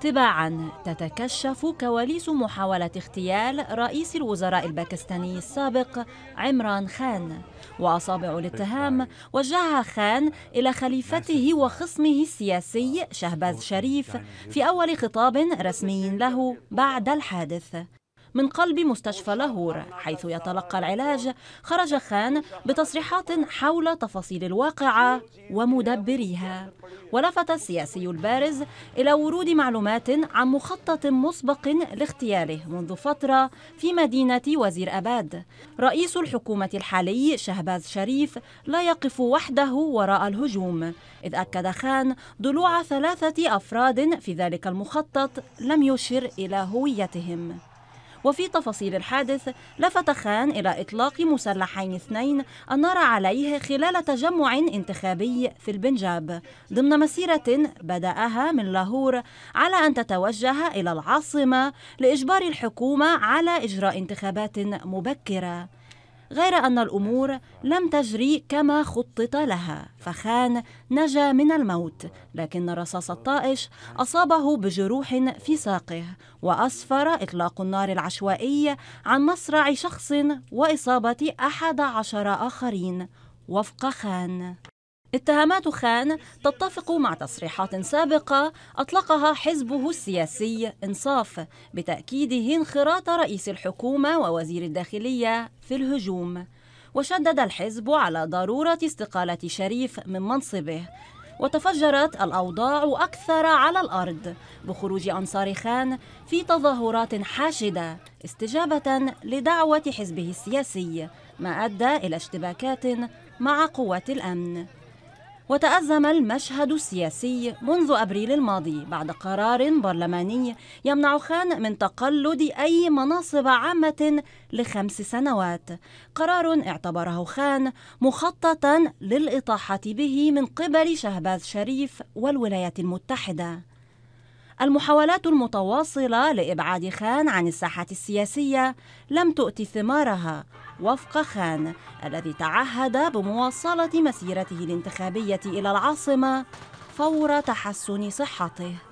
تباعا تتكشف كواليس محاولة اغتيال رئيس الوزراء الباكستاني السابق عمران خان وأصابع الاتهام وجهها خان إلى خليفته وخصمه السياسي شهباز شريف في أول خطاب رسمي له بعد الحادث من قلب مستشفى لاهور حيث يتلقى العلاج خرج خان بتصريحات حول تفاصيل الواقعة ومدبريها ولفت السياسي البارز إلى ورود معلومات عن مخطط مسبق لاغتياله منذ فترة في مدينة وزير أباد رئيس الحكومة الحالي شهباز شريف لا يقف وحده وراء الهجوم إذ أكد خان ضلوع ثلاثة أفراد في ذلك المخطط لم يشر إلى هويتهم وفي تفاصيل الحادث لفت خان إلى إطلاق مسلحين اثنين النار عليه خلال تجمع انتخابي في البنجاب ضمن مسيرة بدأها من لاهور على أن تتوجه إلى العاصمة لإجبار الحكومة على إجراء انتخابات مبكرة غير أن الأمور لم تجري كما خطط لها فخان نجا من الموت لكن رصاص الطائش أصابه بجروح في ساقه وأسفر إطلاق النار العشوائي عن مصرع شخص وإصابة أحد عشر آخرين وفق خان اتهامات خان تتفق مع تصريحات سابقة أطلقها حزبه السياسي إنصاف بتأكيده انخراط رئيس الحكومة ووزير الداخلية في الهجوم وشدد الحزب على ضرورة استقالة شريف من منصبه وتفجرت الأوضاع أكثر على الأرض بخروج أنصار خان في تظاهرات حاشدة استجابة لدعوة حزبه السياسي ما أدى إلى اشتباكات مع قوات الأمن وتأزم المشهد السياسي منذ أبريل الماضي بعد قرار برلماني يمنع خان من تقلد أي مناصب عامة لخمس سنوات قرار اعتبره خان مخططا للإطاحة به من قبل شهباز شريف والولايات المتحدة المحاولات المتواصلة لإبعاد خان عن الساحة السياسية لم تؤتي ثمارها وفق خان الذي تعهد بمواصلة مسيرته الانتخابية إلى العاصمة فور تحسن صحته